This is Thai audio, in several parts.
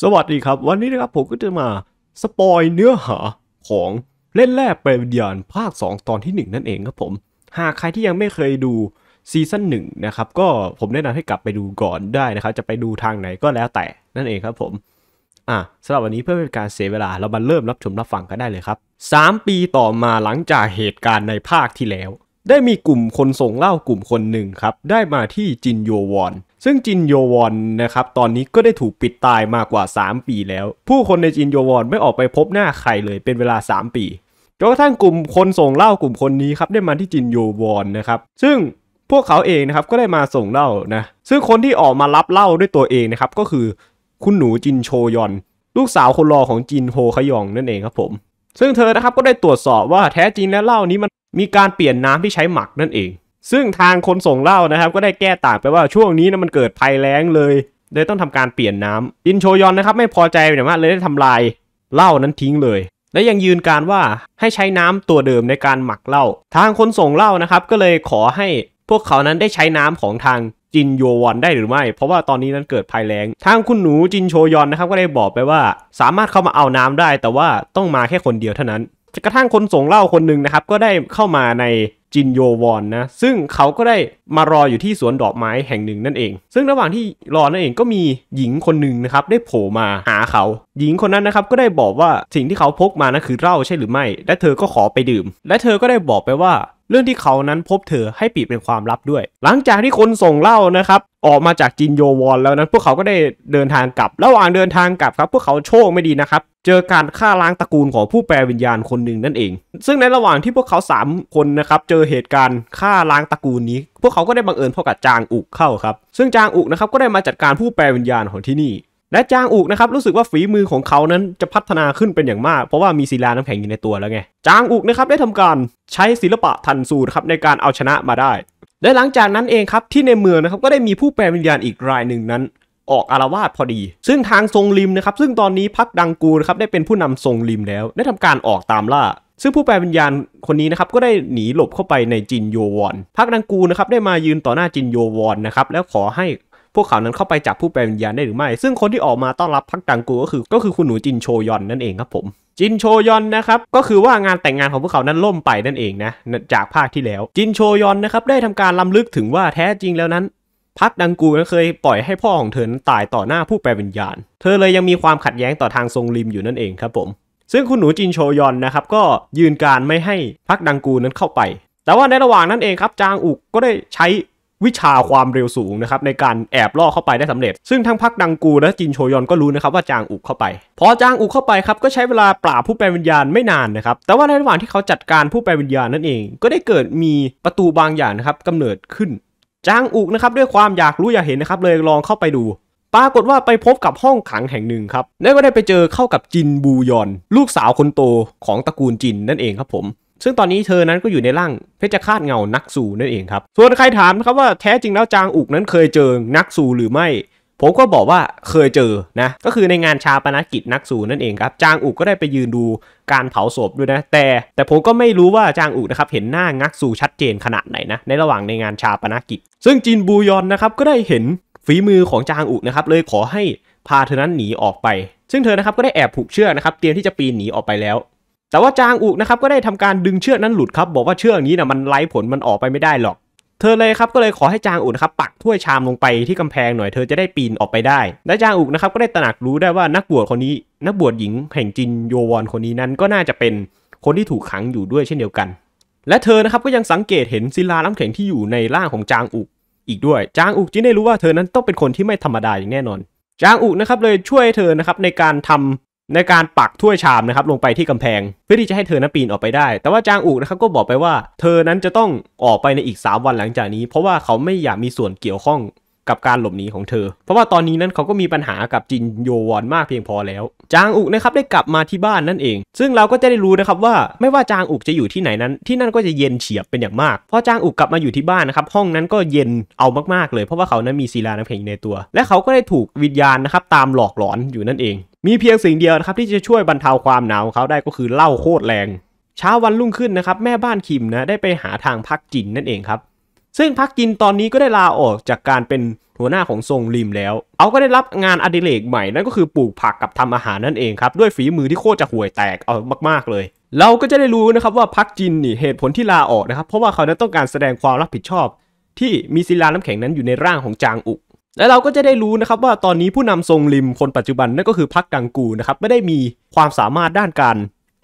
สวัสดีครับวันนี้นะครับผมก็จะมาสปอยเนื้อหาของเล่นแร่ไปรวิญญาณภาค 2 ตอนที่ 1 นั่นเองครับผมหากใครที่ยังไม่เคยดูซีซั่นหนึ่งนะครับก็ผมแนะนำให้กลับไปดูก่อนได้นะครับจะไปดูทางไหนก็แล้วแต่นั่นเองครับผมอ่ะสำหรับวันนี้เพื่อเป็นการเสียเวลาเรามาเริ่มรับชมรับฟังกันได้เลยครับ3ปีต่อมาหลังจากเหตุการณ์ในภาคที่แล้ว ได้มีกลุ่มคนส่งเล่ากลุ่มคนหนึ่งครับได้มาที่จินโยวอนซึ่งจินโยวอนนะครับ ตอนนี้ก็ได้ถูกปิดตายมากว่า 3 ปีแล้ว ผู้คนในจินโยวอนไม่ออกไปพบหน้าใครเลยเป็นเวลา 3 ปีจนกระทั่งกลุ่มคนส่งเล่ากลุ่มคนนี้ครับได้มาที่จินโยวอนนะครับ ซึ่งพวกเขาเองนะครับ ก็ได้มาส่งเล่านะ ซึ่งคนที่ออกมารับเล่าด้วยตัวเองนะครับ ก็คือ คุณหนูจินโชยอนลูกสาวคนรอของจินโฮขยองนั่นเองครับผมซึ่งเธอนะครับก็ได้ตรวจสอบว่าแท้จริงแล้วเล่านี้มันมีการเปลี่ยนน้ำที่ใช้หมักนั่นเองซึ่งทางคนส่งเล่านะครับก็ได้แก้ต่างไปว่า ช่วงนี้นะมันเกิดภัยแล้งเลยเลยต้องทำการเปลี่ยนน้ำอินโชยอนนะครับไม่พอใจเปนอย่างมากเลยได้ทำลายเหล้านั้นทิ้งเลย และยังยืนการว่าให้ใช้น้ำตัวเดิมในการหมักเหล้าทางคนส่งเหล้านะครับ ก็เลยขอให้พวกเขานั้นได้ใช้น้ำของทางจินโยวอนได้หรือไม่ เพราะว่าตอนนี้นั้นเกิดภัยแล้ง ทางคุณหนูจินโชยอนนะครับ ก็ได้บอกไปว่าสามารถเข้ามาเอาน้ำได้ แต่ว่าต้องมาแค่คนเดียวเท่านั้นกระทั่งคนส่งเหล้าคนหนึ่งนะครับ ก็ได้เข้ามาในจินโยวอนนะซึ่งเขาก็ได้มารออยู่ที่สวนดอกไม้แห่งหนึ่งนั่นเอง ซึ่งระหว่างที่รอนั่นเองก็มีหญิงคนหนึ่งนะครับได้โผล่มาหาเขา หญิงคนนั้นนะครับก็ได้บอกว่าสิ่งที่เขาพกมานะคือเหล้าใช่หรือไม่และเธอก็ขอไปดื่ม และเธอก็ได้บอกไปว่าเรื่องที่เขานั้นพบเธอให้ปิดเป็นความลับด้วย หลังจากที่คนส่งเล่านะครับออกมาจากจินโยวอนแล้วนั้น พวกเขาก็ได้เดินทางกลับระหว่างเดินทางกลับครับ พวกเขาโชคไม่ดีนะครับเจอการฆ่าล้างตระกูลของผู้แปลวิญญาณคนหนึ่งนั่นเอง ซึ่งในระหว่างที่พวกเขา 3 คนนะครับเจอเหตุการณ์ฆ่าล้างตระกูลนี้ พวกเขาก็ได้บังเอิญพบกับจางอุกเข้าครับ ซึ่งจางอุกนะครับก็ได้มาจัดการผู้แปลวิญญาณของที่นี่และจางอูกนะครับรู้สึกว่าฝีมือของเขานั้นจะพัฒนาขึ้นเป็นอย่างมาก เพราะว่ามีศิลาน้ำแข็งอยู่ในตัวแล้วไง จางอูกนะครับได้ทำการใช้ศิลปะทันสูตรครับ ในการเอาชนะมาได้ และหลังจากนั้นเองครับที่ในเมืองนะครับก็ได้มีผู้แปลวิญญาณอีกรายหนึ่งนั้น ออกอารวาสพอดี ซึ่งทางทรงริมนะครับซึ่งตอนนี้พักดังกูนะครับได้เป็นผู้นำทรงริมแล้ว ได้ทำการออกตามล่าซึ่งผู้แปลวิญญาณคนนี้นะครับก็ได้หนีหลบเข้าไปในจินโยวอนพักดังกูนะครับได้มายืนต่อหน้าจินโยวอนนะครับแล้วขอให้พวกเขานั้นเข้าไปจับผู้แปลวิญญาณได้หรือไม่ ซึ่งคนที่ออกมาต้อนรับพักดังกูก็คือก็คือคุณหนูจินโชยอนนั่นเองครับผมจินโชยอนนะครับก็คือว่างานแต่งงานของพวกเขานั้นล่มไปนั่นเองนะจากภาคที่แล้วจินโชยอนนะครับได้ทำการล้าลึกถึงว่าแท้จริงแล้วนั้นพักดังกูนั้นเคยปล่อยให้พ่อของเธอนั้นตายต่อหน้าผู้แปลวิญญาณ เธอเลยยังมีความขัดแย้งต่อทางทรงริมอยู่นั่นเองครับผมซึ่งคุณหนูจินโชยอนนะครับก็ยืนการไม่ให้พักดังกูนั้นเข้าไป แต่ว่าในระหว่างนั้นเองครับ จางอุกก็ได้ใช้วิชาความเร็วสูงนะครับในการแอบล่อเข้าไปได้สำเร็จ ซึ่งทั้งพักดังกูและจินโชยอนก็รู้นะครับว่าจางอุกเข้าไป พอจางอุกเข้าไปครับก็ใช้เวลาปราบผู้แปลวิญญาณไม่นานนะครับแต่ว่าในระหว่างที่เขาจัดการผู้แปลวิญญาณนั่นเอง ก็ได้เกิดมีประตูบางอย่างนะครับกำเนิดขึ้น จางอุกนะครับด้วยความอยากรู้อยากเห็นนะครับเลยลองเข้าไปดู ปรากฏว่าไปพบกับห้องขังแห่งหนึ่งครับและก็ได้ไปเจอเข้ากับจินบูยอนลูกสาวคนโตของตระกูลจินนั่นเองครับผมซึ่งตอนนี้เธอนั้นก็อยู่ในร่างเพชฌฆาตเงานักสูนั่นเองครับ ส่วนใครถามนะครับว่าแท้จริงแล้วจางอุกนั้นเคยเจอนักสูหรือไม่ ผมก็บอกว่าเคยเจอนะก็คือในงานชาปนกิจนักสูนั่นเองครับ จางอุกก็ได้ไปยืนดูการเผาศพด้วยนะแต่ แต่ผมก็ไม่รู้ว่าจางอุกนะครับเห็นหน้างักสูชัดเจนขนาดไหนนะในระหว่างในงานชาปนกิจ ซึ่งจินบูยอนนะครับก็ได้เห็นฝีมือของจางอุกนะครับเลยขอให้พาเธอนั้นหนีออกไป ซึ่งเธอนะครับก็ได้แอบผูกเชือกนะครับ เตรียมที่จะปีนหนีออกไปแล้วแต่ว่าจางอุกนะครับก็ได้ทำการดึงเชือกนั้นหลุดครับบอกว่าเชือกนี้นะมันไร้ผลมันออกไปไม่ได้หรอก เธอเลยครับก็เลยขอให้จางอุกนะครับปักถ้วยชามลงไปที่กำแพงหน่อยเธอจะได้ปีนออกไปได้และจางอุกนะครับก็ได้ตระหนักรู้ได้ว่านักบวชคนนี้ นักบวชหญิงแห่งจินโยวอนคนนี้นั้นก็น่าจะเป็นคนที่ถูกขังอยู่ด้วยเช่นเดียวกัน และเธอนะครับก็ยังสังเกตเห็นศิลาน้ำแข็งที่อยู่ในร่างของจางอุกอีกด้วยจางอุกจึงได้รู้ว่าเธอนั้นต้องเป็นคนที่ไม่ธรรมดาอย่างแน่นอนจางอุกนะครับเลยช่วยเธอนะครับในการทำในการปักถ้วยชามนะครับลงไปที่กำแพงเพื่อที่จะให้เธอนั้นปีนออกไปได้ แต่ว่าจางอูนะครับก็บอกไปว่า เธอนั้นจะต้องออกไปในอีก 3 วันหลังจากนี้ เพราะว่าเขาไม่อยากมีส่วนเกี่ยวข้องกับการหลบหนีของเธอ เพราะว่าตอนนี้นั้นเขาก็มีปัญหากับจินโยวอนมากเพียงพอแล้ว จางอุกนะครับได้กลับมาที่บ้านนั่นเอง ซึ่งเราก็จะได้รู้นะครับว่าไม่ว่าจางอุกจะอยู่ที่ไหนนั้น ที่นั่นก็จะเย็นเฉียบเป็นอย่างมาก พอจางอุกกลับมาอยู่ที่บ้านนะครับ ห้องนั้นก็เย็นเอามากๆเลย เพราะว่าเขานั้นมีศิลาน้ำแข็งในตัว และเขาก็ได้ถูกวิญญาณนะครับตามหลอกหลอนอยู่นั่นเอง มีเพียงสิ่งเดียวนะครับ ที่จะช่วยบรรเทาความหนาวของเขาได้ก็คือเหล้าโคตรแรง เช้าวันรุ่งขึ้นนะครับแม่บ้านคิมนะได้ไปหาทางพักจินนั่นเองครับซึ่ง พักกิน ตอนนี้ก็ได้ลาออกจากการเป็นหัวหน้าของทรงริมแล้ว เอาก็ได้รับงานอดิเรกใหม่ นั่นก็คือปลูกผักกับทำอาหารนั่นเองครับ ด้วยฝีมือที่โคตรจะห่วยแตกเอามากๆเลย เราก็จะได้รู้นะครับว่าพักจินนี่เหตุผลที่ลาออกนะครับ เพราะว่าเขานั้นต้องการแสดงความรับผิดชอบ ที่มีศิลาน้ำแข็งนั้นอยู่ในร่างของจางอุก และเราก็จะได้รู้นะครับว่าตอนนี้ผู้นำทรงริมคนปัจจุบันนั่นก็คือพักกังกูนะครับไม่ได้มีความสามารถด้านการ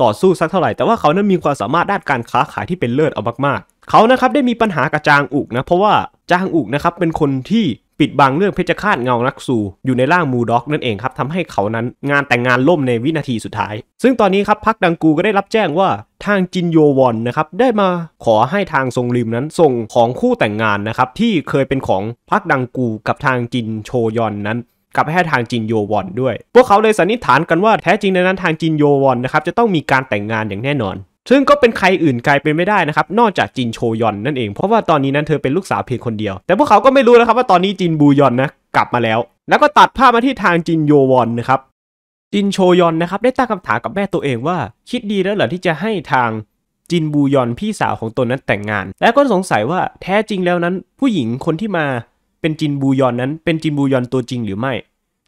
ต่อสู้สักเท่าไหร่แต่ว่าเขานั้นมีความสามารถด้านการค้าขายที่เป็นเลิศเอามากๆ เขานะครับได้มีปัญหากับจางอุกนะ เพราะว่า จางอุกนะครับเป็นคนที่ปิดบังเรื่องเพชฌฆาตเงานักสูอยู่ในร่างมูด็อกนั่นเองครับทำให้เขานั้นงานแต่งงานล่มในวินาทีสุดท้าย ซึ่งตอนนี้ครับพักดังกูก็ได้รับแจ้งว่าทางจินโยวอนนะครับได้มาขอให้ทางทรงริมนั้นส่งของคู่แต่งงานนะครับที่เคยเป็นของพักดังกูกับทางจินโชยอนนั้นกับแพทย์ทางจินโยวอน ด้วย พวกเขาเลยสันนิษฐานกันว่าแท้จริงในนั้นทางจินโยวอนนะครับจะต้องมีการแต่งงานอย่างแน่นอน ซึ่งก็เป็นใครอื่นไกลเป็นไม่ได้นะครับ นอกจากจินโชยอน นั่นเอง เพราะว่าตอนนี้นั้นเธอเป็นลูกสาวเพียงคนเดียว แต่พวกเขาก็ไม่รู้นะครับว่าตอนนี้จินบูยอนนะกลับมาแล้ว แล้วก็ตัดภาพมาที่ทางจินโยวอนนะครับ จินโชยอนนะครับได้ตั้งคำถามกับแม่ตัวเองว่า คิดดีแล้วเหรอที่จะให้ทางจินบูยอนพี่สาวของตนนั้นแต่งงาน และก็สงสัยว่าแท้จริงแล้วนั้นผู้หญิงคนที่มาเป็นจินบูยอนนั้นเป็นจินบูยอนตัวจริงหรือไม่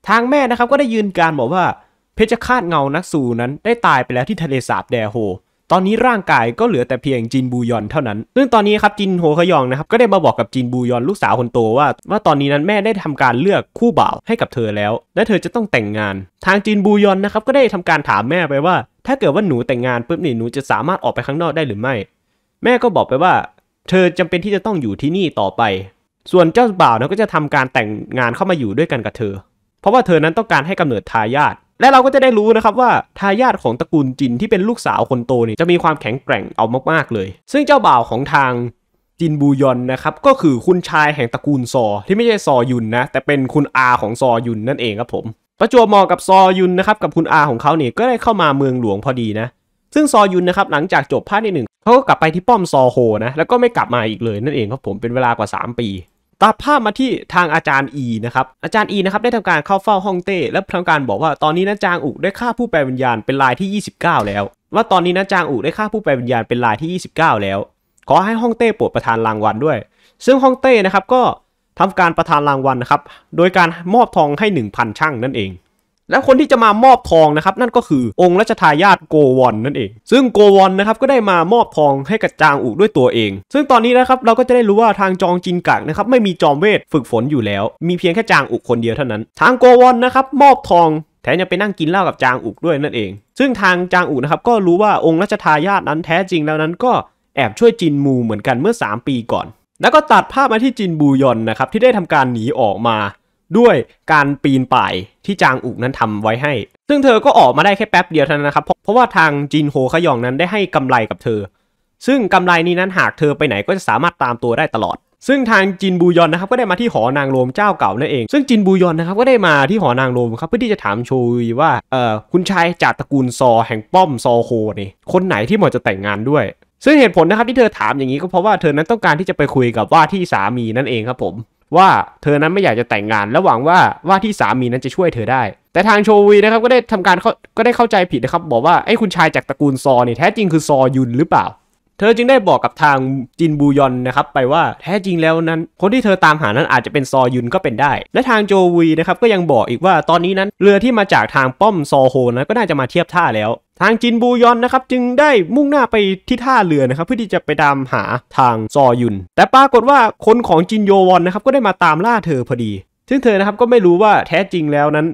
ทางแม่นะครับก็ได้ยืนการบอกว่าเพชรฆาตเงานักสูนั้น ได้ตายไปแล้วที่ทะเลสาบแดโฮตอนนี้ร่างกายก็เหลือแต่เพียงจินบูยอนเท่านั้น ซึ่งตอนนี้ครับจินโฮขยองนะครับ ก็ได้มาบอกกับจินบูยอนลูกสาวคนโตว่า ว่าตอนนี้นั้นแม่ได้ทำการเลือกคู่บ่าวให้กับเธอแล้ว และเธอจะต้องแต่งงาน ทางจินบูยอนนะครับก็ได้ทำการถามแม่ไปว่า ถ้าเกิดว่าหนูแต่งงานปุ๊บนี่หนูจะสามารถออกไปข้างนอกได้หรือไม่แม่ก็บอกไปว่า เธอจำเป็นที่จะต้องอยู่ที่นี่ต่อไปส่วนเจ้าบ่าวนะก็จะทำการแต่งงานเข้ามาอยู่ด้วยกันกับเธอ เพราะว่าเธอนั้นต้องการให้กำเนิดทายาทและเราก็จะได้รู้นะครับว่า ทายาทของตระกูลจินที่เป็นลูกสาวคนโตนี่จะมีความแข็งแกร่งเอามากๆเลย ซึ่งเจ้าบ่าวของทางจินบูยอนนะครับก็คือคุณชายแห่งตระกูลซอ ที่ไม่ใช่ซอยุนนะแต่เป็นคุณอาของซอยุนนั่นเองครับผมประจวบเหมาะกับซอยุนนะครับกับคุณอาของเขาเนี่ยก็ได้เข้ามาเมืองหลวงพอดีนะซึ่งซอยุนนะครับหลังจากจบภาคที่หนึ่งเขาก็กลับไปที่ป้อมซอโฮนะแล้วก็ไม่กลับมาอีกเลยนั่นเองครับผมเป็นเวลากว่า 3 ปีัดภาพมาที่ทางอาจารย์อีนะครับอาจารย์อีนะครับได้ทำการเข้าเฝ้าฮ่องเต้และทำการบอกว่าตอนนี้นะจางอุได้ฆ่าผู้แปลวิญญาณเป็นลายที่ 29 แล้ว ว่าตอนนี้นะจางอุได้ฆ่าผู้แปลวิญญาณเป็นลายที่ 29 แล้ว ขอให้ฮ่องเต้โปรดประทานรางวัลด้วย ซึ่งฮ่องเต้นะครับก็ทำการประทานรางวัลนะครับโดยการมอบทองให้1,000ช่างนั่นเองและคนที่จะมามอบทองนะครับนั่นก็คือองค์รัชทายาทโกวอนนั่นเอง ซึ่งโกวอนนะครับ ก็ได้มามอบทองให้กับจางอุด้วยตัวเอง ซึ่งตอนนี้นะครับ เราก็จะได้รู้ว่าทางจองจินกักนะครับไม่มีจอมเวทฝึกฝนอยู่แล้ว มีเพียงแค่จางอุคนเดียวเท่านั้น ทางโกวอนนะครับมอบทองแถมยังไปนั่งกินเหล้ากับจางอุกด้วยนั่นเอง ซึ่งทางจางอุนะครับก็รู้ว่าองค์รัชทายาทนั้นแท้จริงแล้วนั้น ก็แอบช่วยจินมูเหมือนกันเมื่อ 3 ปีก่อน แล้วก็ตัดภาพมาที่จินบูยอนนะครับที่ได้ทำการหนีออกมาด้วยการปีนป่าย ที่จางอุกนั้นทำไว้ให้ ซึ่งเธอก็ออกมาได้แค่แป๊บเดียวเท่านั้นนะครับ เพราะว่าทางจินโฮขยองนั้นได้ให้กำไรกับเธอ ซึ่งกำไรนี้นั้นหากเธอไปไหนก็จะสามารถตามตัวได้ตลอด ซึ่งทางจินบูยอนนะครับก็ได้มาที่หอนางโรมเจ้าเก่านั่นเอง ซึ่งจินบูยอนนะครับก็ได้มาที่หอนางโรมครับ เพื่อที่จะถามโชวีว่า เอ่อ คุณชายจากตระกูลซอแห่งป้อมซอโคนี่คนไหนที่เหมาะจะแต่งงานด้วย ซึ่งเหตุผลนะครับที่เธอถามอย่างนี้ก็เพราะว่าเธอ นั้นต้องการที่จะไปคุยกับว่าที่สามีนั่นเองครับผมว่าเธอนั้นไม่อยากจะแต่งงานและหวังว่าว่าที่สามีนั้นจะช่วยเธอได้ แต่ทางโชวีนะครับก็ได้ทำการก็ได้เข้าใจผิดนะครับบอกว่าไอ้คุณชายจากตระกูลซอเนี่ยแท้จริงคือซอยุนหรือเปล่าเธอจึงได้บอกกับทางจินบูยอนนะครับไปว่าแท้จริงแล้วนั้น คนที่เธอตามหานั้นอาจจะเป็นซอยุนก็เป็นได้ และทางโจวีนะครับก็ยังบอกอีกว่าตอนนี้นั้นเรือที่มาจากทางป้อมซอโฮนะก็น่าจะมาเทียบท่าแล้ว ทางจินบูยอนนะครับจึงได้มุ่งหน้าไปที่ท่าเรือนะครับเพื่อที่จะไปตามหาทางซอยุนแต่ปรากฏว่าคนของจินโยวอนนะครับก็ได้มาตามล่าเธอพอดี ซึ่งเธอนะครับก็ไม่รู้ว่าแท้จริงแล้วนั้น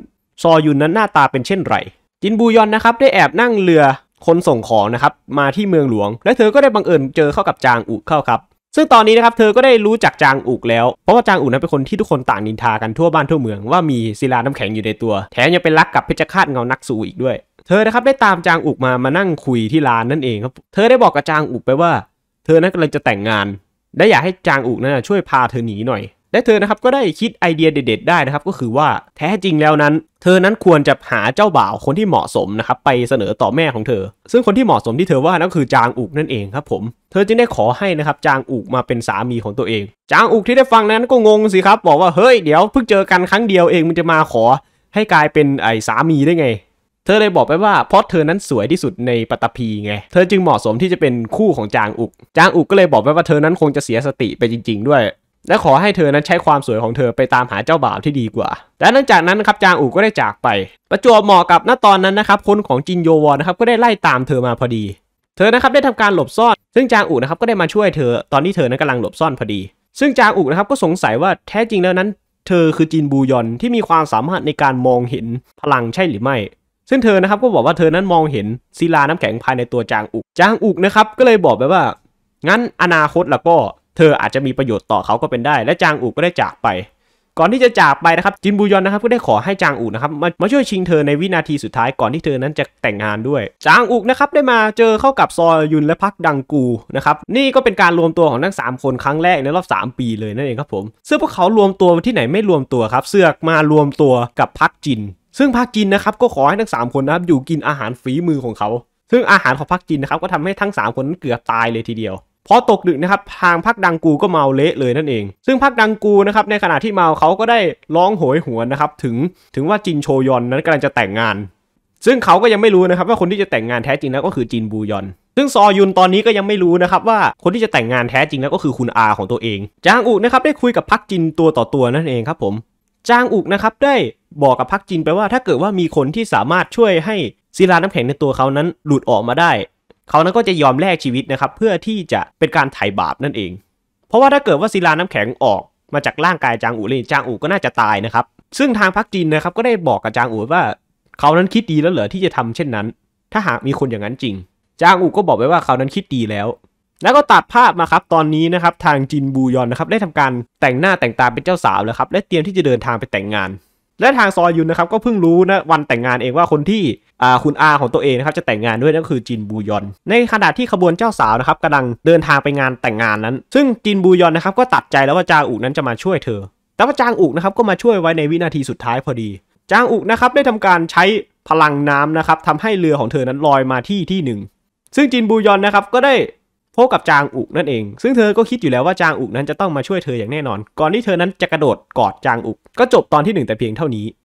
ซอยุนนั้นหน้าตาเป็นเช่นไรจินบูยอนนะครับได้แอบนั่งเรือคนส่งของนะครับมาที่เมืองหลวง และเธอก็ได้บังเอิญเจอเข้ากับจางอุเข้าครับ ซึ่งตอนนี้นะครับเธอก็ได้รู้จักจางอุกแล้วเพราะว่าจางอุกนั้นเป็นคนที่ทุกคนต่างนินทากันทั่วบ้านทั่วเมืองว่ามีศิลาน้ำแข็งอยู่ในตัว แถมยังเป็นรักกับเพชฌฆาตเงานักสูอีกด้วย เธอนะครับได้ตามจางอุกมา มานั่งคุยที่ร้านนั่นเองครับ เธอได้บอกกับจางอุกไปว่า เธอนั้นกำลังจะแต่งงานและอยากให้จางอุกนั้นช่วยพาเธอหนีหน่อยและเธอนะครับก็ได้คิดไอเดียเด็ดๆ ได้นะครับ ก็คือว่าแท้จริงแล้วนั้น เธอนั้นควรจะหาเจ้าบ่าวคนที่เหมาะสมนะครับไปเสนอต่อแม่ของเธอ ซึ่งคนที่เหมาะสมที่เธอว่านั่นคือจางอุกนั่นเองครับผมเธอจึงได้ขอให้นะครับจางอุกมาเป็นสามีของตัวเองจางอุกที่ได้ฟังนั้นก็งงสิครับบอกว่าเฮ้ยเดี๋ยวเพิ่งเจอกันครั้งเดียวเองมันจะมาขอ ให้กลายเป็นไอ้สามีได้ไง เธอเลยบอกไปว่าเพราะเธอนั้นสวยที่สุดในปัตตภีไงเธอจึงเหมาะสมที่จะเป็นคู่ของจางอุก จางอุกก็เลยบอกไปว่าเธอนั้นคงจะเสียสติไปจริง ๆด้วยและขอให้เธอนั้นใช้ความสวยของเธอไปตามหาเจ้าบ่าวที่ดีกว่า และหลังจากนั้นนะครับจางอูก็ได้จากไป ประจวบเหมาะกับณตอนนั้นนะครับคนของจินโยวอนนะครับก็ได้ไล่ตามเธอมาพอดี เธอนะครับได้ทำการหลบซ่อน ซึ่งจางอูนะครับก็ได้มาช่วยเธอตอนที่เธอนั้นกำลังหลบซ่อนพอดี ซึ่งจางอูนะครับก็สงสัยว่าแท้จริงแล้วนั้น เธอคือจินบูยอนที่มีความสามารถในการมองเห็นพลังใช่หรือไม่ ซึ่งเธอนะครับก็บอกว่าเธอนั้นมองเห็นศิลาน้ำแข็งภายในตัวจางอุกจางอุกนะครับก็เลยบอกไปว่า งั้นอนาคตล่ะก็ธออาจจะมีประโยชน์ต่อเขาก็เป็นได้ และจางอูก็ได้จากไป ก่อนที่จะจากไปนะครับ จินบูยอนนะครับก็ได้ขอให้จางอูนะครับมามาช่วยชิงเธอ ในวินาทีสุดท้ายก่อนที่เธอนั้นจะแต่งงานด้วยจางอูนะครับได้มาเจอเข้ากับซอยุนและพักดังกูนะครับนี่ก็เป็นการรวมตัวของทั้ง3 คนครั้งแรกในรอบ3 ปีเลยนั่นเองครับผมเสื้อพวกเขารวมตัวที่ไหนไม่รวมตัวครับ เสือกมารวมตัวกับพักจิน ซึ่งพักจินนะครับก็ขอให้ทั้ง 3 คนนะครับอยู่กินอาหารฝีมือของเขา ซึ่งอาหารของพักจินนะครับก็ทำให้ทั้ง3คนนั้นเกือบตายเลยทีเดียวพอตกดึกนะครับทางพักดังกูก็เมาเละเลยนั่นเอง ซึ่งพักดังกูนะครับในขณะที่เมาเขาก็ได้ร้องโหยหวนนะครับถึงถึงว่าจินโชยอนนั้นกำลังจะแต่งงาน ซึ่งเขาก็ยังไม่รู้นะครับ ว่าคนที่จะแต่งงานแท้จริงแล้วก็คือจินบูยอนซึ่งซอยุนตอนนี้ก็ยังไม่รู้นะครับ ว่าคนที่จะแต่งงานแท้จริงแล้วก็คือคุณอาของตัวเองจางอุนะครับได้คุยกับพักจินตัวต่อตัวนั่นเองครับผมจางอุกนะครับได้บอกกับพักจินไปว่า ถ้าเกิดว่ามีคนที่สามารถช่วยให้ศิลาน้ำแข็งในตัวเขานั้นหลุดออกมาได้เขานั้นก็จะยอมแลกชีวิตนะครับเพื่อที่จะเป็นการไถ่บาปนั่นเอง เพราะว่าถ้าเกิดว่าศิลาน้ำแข็งออก มาจากร่างกายจางอูเลยจางอูก็น่าจะตายนะครับซึ่งทางพรรคจีนนะครับก็ได้บอกกับจางอูว่าเขานั้นคิดดีแล้วเหรอที่จะทำเช่นนั้น ถ้าหากมีคนอย่างนั้นจริง จางอูก็บอกไว้ว่าเขานั้นคิดดีแล้ว แล้วก็ตัดภาพมาครับตอนนี้นะครับทางจินบูยอนนะครับได้ทำการแต่งหน้าแต่งตาเป็นเจ้าสาวแล้วครับและเตรียมที่จะเดินทางไปแต่งงานและทางซอยุนนะครับก็เพิ่งรู้นะวันแต่งงานเองว่าคนที่คุณอาของตัวเองนะครับจะแต่งงานด้วยนั่นก็คือจินบูยอนในขณะที่ขบวนเจ้าสาวนะครับกำลังเดินทางไปงานแต่งงานนั้น ซึ่งจินบูยอนนะครับก็ตัดใจแล้วว่าจางอุนั้นจะมาช่วยเธอ แต่ว่าจางอุนะครับก็มาช่วยไว้ในวินาทีสุดท้ายพอดี จางอุนะครับได้ทำการใช้พลังน้ำนะครับทำให้เรือของเธอนั้นลอยมาที่ที่หนึ่งซึ่งจินบูยอนนะครับก็ได้พบกับจางอุกนั่นเอง ซึ่งเธอก็คิดอยู่แล้วว่าจางอุกนั้นจะต้องมาช่วยเธออย่างแน่นอน ก่อนที่เธอนั้นจะกระโดดกอดจางอุกก็จบตอนที่1แต่เพียงเท่านี้